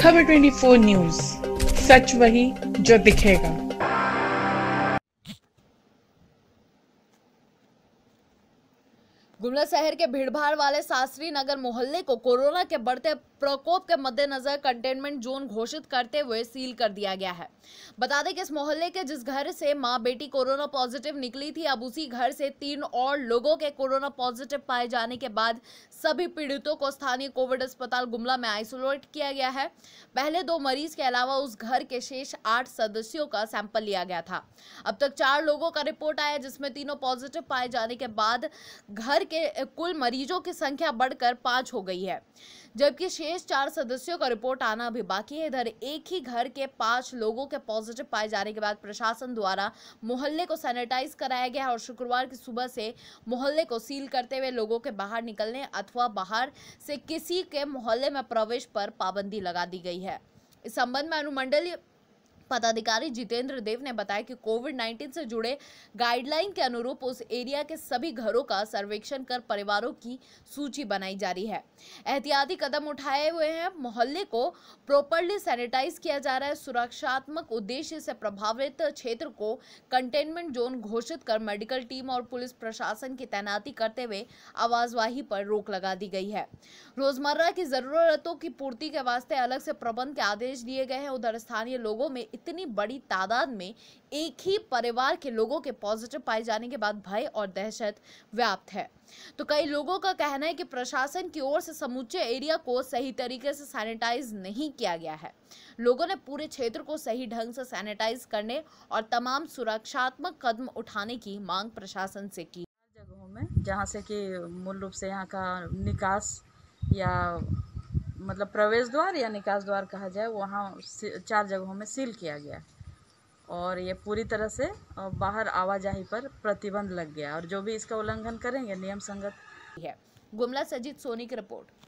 खबर 24 न्यूज सच वही जो दिखेगा गुमला शहर के भीड़भाड़ वाले शास्त्री नगर मोहल्ले को कोरोना के बढ़ते प्रकोप के मद्देनजर कंटेनमेंट जोन घोषित करते हुए सील कर दिया गया है बता दें कि इस मोहल्ले के जिस घर से मां बेटी कोरोना पॉजिटिव निकली थी अब उसी घर से तीन और लोगों के कोरोना पॉजिटिव पाए जाने के बाद सभी पीड़ितों को स्थानीय कोविड अस्पताल गुमला में आइसोलेट किया गया है पहले दो मरीज के अलावा उस घर के शेष आठ सदस्यों का सैंपल लिया गया था अब तक चार लोगों का रिपोर्ट आया जिसमें तीनों पॉजिटिव पाए जाने के बाद घर के कुल मरीजों की संख्या बढ़कर पाँच हो गई है जबकि शेष चार सदस्यों का रिपोर्ट आना अभी बाकी है इधर एक ही घर के पांच लोगों के पॉजिटिव पाए जाने के बाद प्रशासन द्वारा मोहल्ले को सैनिटाइज कराया गया और शुक्रवार की सुबह से मोहल्ले को सील करते हुए लोगों के बाहर निकलने अथवा बाहर से किसी के मोहल्ले में प्रवेश पर पाबंदी लगा दी गई है इस संबंध में अनुमंडलीय पदाधिकारी जितेंद्र देव ने बताया कि कोविड 19 से जुड़े गाइडलाइन के अनुरूप उस एरिया के सभी घरों का सर्वेक्षण कर परिवारों की सूची बनाई जा रही है एहतियाती कदम उठाए हुए हैं मोहल्ले को प्रॉपरली सैनिटाइज किया जा रहा है सुरक्षात्मक उद्देश्य से प्रभावित क्षेत्र को कंटेनमेंट जोन घोषित कर मेडिकल टीम और पुलिस प्रशासन की तैनाती करते हुए आवाजवाही पर रोक लगा दी गई है रोजमर्रा की जरूरतों की पूर्ति के वास्ते अलग से प्रबंध के आदेश दिए गए हैं उधर स्थानीय लोगों में इतनी बड़ी तादाद में एक ही परिवार के लोगों के पॉजिटिव पाए जाने के बाद भय और दहशत व्याप्त है तो कई लोगों का कहना है कि प्रशासन की ओर से समूचे एरिया को सही तरीके से सैनिटाइज नहीं किया गया है लोगों ने पूरे क्षेत्र को सही ढंग से सैनिटाइज करने और तमाम सुरक्षात्मक कदम उठाने की मांग प्रशासन से की जगहों में जहाँ से कि मूल रूप से यहाँ का निकास या मतलब प्रवेश द्वार या निकास द्वार कहा जाए वहाँ चार जगहों में सील किया गया और ये पूरी तरह से बाहर आवाजाही पर प्रतिबंध लग गया और जो भी इसका उल्लंघन करेंगे नियम संगत है गुमला सजीत सोनी की रिपोर्ट